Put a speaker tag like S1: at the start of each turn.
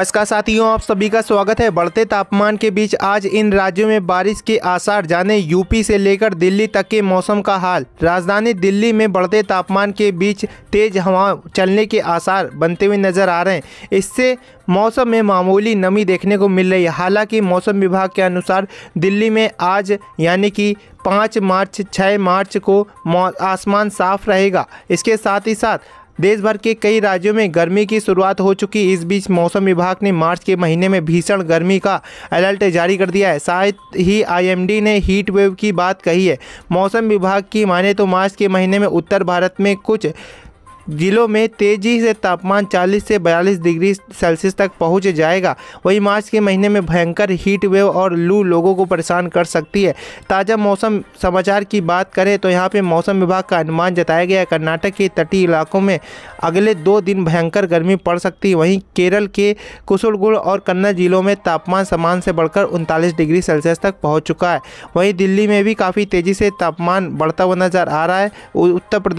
S1: नमस्कार साथियों आप सभी का स्वागत है बढ़ते तापमान के बीच आज इन राज्यों में बारिश के आसार जाने यूपी से लेकर दिल्ली तक के मौसम का हाल राजधानी दिल्ली में बढ़ते तापमान के बीच तेज हवा चलने के आसार बनते हुए नजर आ रहे हैं इससे मौसम में मामूली नमी देखने को मिल रही है हालांकि मौसम विभाग के अनुसार दिल्ली में आज यानी कि पाँच मार्च छः मार्च को आसमान साफ रहेगा इसके साथ ही साथ देश भर के कई राज्यों में गर्मी की शुरुआत हो चुकी इस बीच मौसम विभाग ने मार्च के महीने में भीषण गर्मी का अलर्ट जारी कर दिया है शायद ही आईएमडी ने हीट वेव की बात कही है मौसम विभाग की माने तो मार्च के महीने में उत्तर भारत में कुछ जिलों में तेज़ी से तापमान 40 से 42 डिग्री सेल्सियस तक पहुंच जाएगा वहीं मार्च के महीने में भयंकर हीट वेव और लू लोगों को परेशान कर सकती है ताज़ा मौसम समाचार की बात करें तो यहाँ पे मौसम विभाग का अनुमान जताया गया है कर्नाटक के तटीय इलाकों में अगले दो दिन भयंकर गर्मी पड़ सकती है वहीं केरल के कुशलगुड़ और कन्नड़ जिलों में तापमान सामान से बढ़कर उनतालीस डिग्री सेल्सियस तक पहुँच चुका है वहीं दिल्ली में भी काफ़ी तेज़ी से तापमान बढ़ता हुआ नज़र आ रहा है उत्तर प्रदेश